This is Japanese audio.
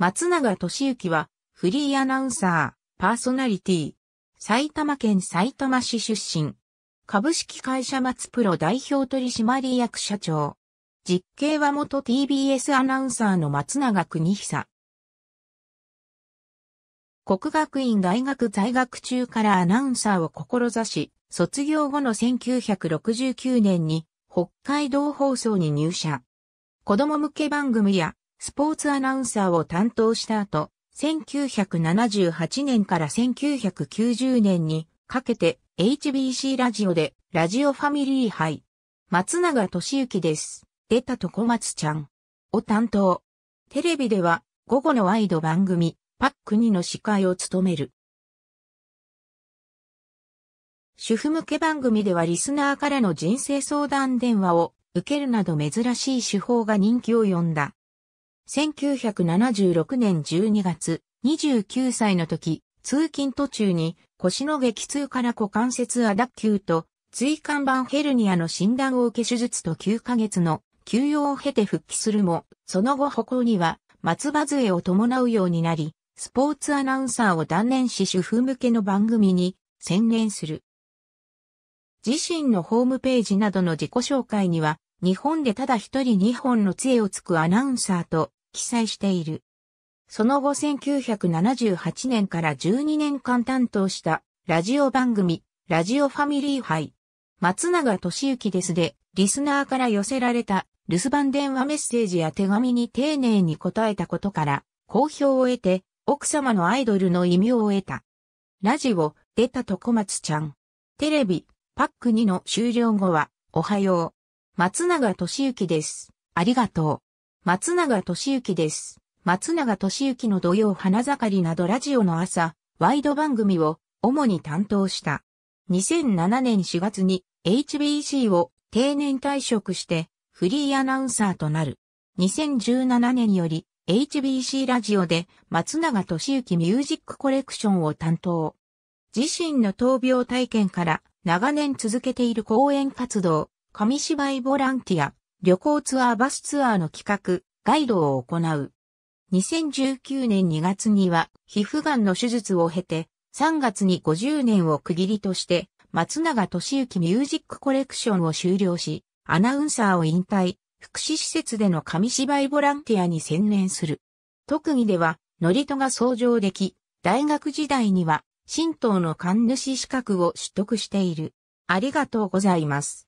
松永俊之は、フリーアナウンサー、パーソナリティ、埼玉県埼玉市出身、株式会社松プロ代表取締役社長、実刑は元 TBS アナウンサーの松永邦久。国学院大学在学中からアナウンサーを志し、卒業後の1969年に北海道放送に入社。子供向け番組やスポーツアナウンサーを担当した後、1978年から1990年にかけて HBC ラジオでラジオファミリー杯、松永俊之です。出たとこ松ちゃんを担当。テレビでは午後のワイド番組、パック2の司会を務める。主婦向け番組ではリスナーからの人生相談電話を受けるなど珍しい手法が人気を呼んだ。1976年12月、29歳の時、通勤途中に腰の激痛から股関節亜脱臼と椎間板ヘルニアの診断を受け手術と9ヶ月の休養を経て復帰するも、その後歩行には松葉杖を伴うようになり、スポーツアナウンサーを断念し主婦向けの番組に専念する。自身のホームページなどの自己紹介には、日本でただ一人2本の杖をつくアナウンサーと、記載している。その後1978年から12年間担当したラジオ番組、ラジオファミリー杯。松永俊之ですで、リスナーから寄せられた留守番電話メッセージや手紙に丁寧に答えたことから、好評を得て、奥様のアイドルの異名を得た。ラジオ、出たと小松ちゃん。テレビ、パック2の終了後は、おはよう。松永俊之です。ありがとう。松永俊之です。松永俊之の土曜花盛りなどラジオの朝、ワイド番組を主に担当した。2007年4月に HBC を定年退職してフリーアナウンサーとなる。2017年より HBC ラジオで松永俊之ミュージックコレクションを担当。自身の闘病体験から長年続けている講演活動、紙芝居ボランティア、旅行ツアーバスツアーの企画、ガイドを行う。2019年2月には皮膚がんの手術を経て、3月に50年を区切りとして、松永俊之ミュージックコレクションを終了し、アナウンサーを引退、福祉施設での紙芝居ボランティアに専念する。特技では、ノリトが創上でき、大学時代には、神道の神主資格を取得している。ありがとうございます。